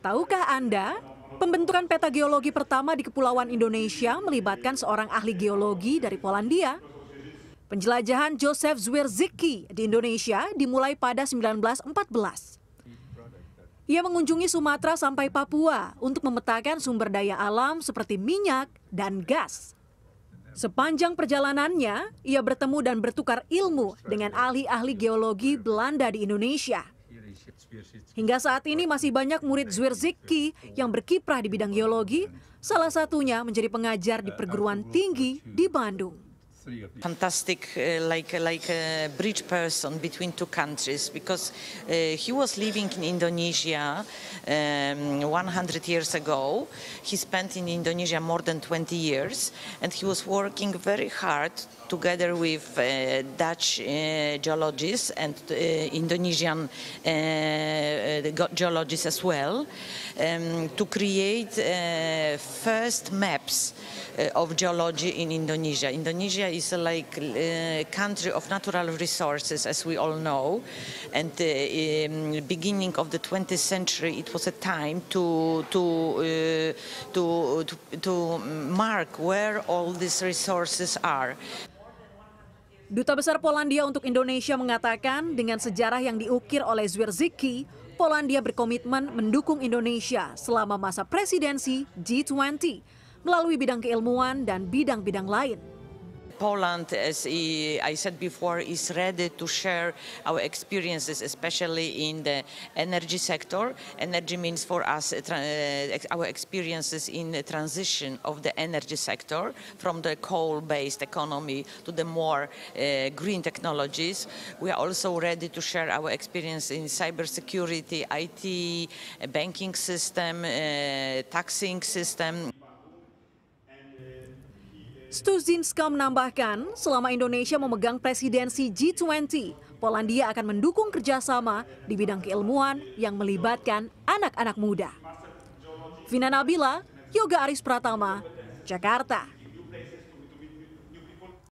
Tahukah Anda, pembentukan peta geologi pertama di Kepulauan Indonesia melibatkan seorang ahli geologi dari Polandia. Penjelajahan Joseph Zwierzycki di Indonesia dimulai pada 1914. Ia mengunjungi Sumatera sampai Papua untuk memetakan sumber daya alam seperti minyak dan gas. Sepanjang perjalanannya, ia bertemu dan bertukar ilmu dengan ahli-ahli geologi Belanda di Indonesia. Hingga saat ini masih banyak murid Zwierzicki yang berkiprah di bidang geologi, salah satunya menjadi pengajar di perguruan tinggi di Bandung. Fantastic, uh, like like a bridge person between two countries, because uh, he was living in Indonesia um, 100 years ago. He spent in Indonesia more than 20 years, and he was working very hard together with uh, Dutch uh, geologists and uh, Indonesian uh, geologists as well, um, to create first maps of geology in Indonesia. Indonesia is is uh, like a uh, country of natural resources, as we all know. And uh, in um, the beginning of the 20th century, it was a time to to uh, to, to, to mark where all these resources are. Duta Besar Polandia untuk Indonesia mengatakan dengan sejarah yang diukir oleh Zwierzicki, Polandia berkomitmen mendukung Indonesia selama masa presidensi G20 melalui bidang keilmuan dan bidang-bidang lain. Poland, as I said before, is ready to share our experiences, especially in the energy sector. Energy means for us uh, uh, our experiences in the transition of the energy sector from the coal-based economy to the more uh, green technologies. We are also ready to share our experience in cybersecurity, IT, banking system, taxing system. Stuzinska menambahkan, selama Indonesia memegang presidensi G20, Polandia akan mendukung kerjasama di bidang keilmuan yang melibatkan anak-anak muda. Vina Nabila, Yoga Aris Pratama, Jakarta.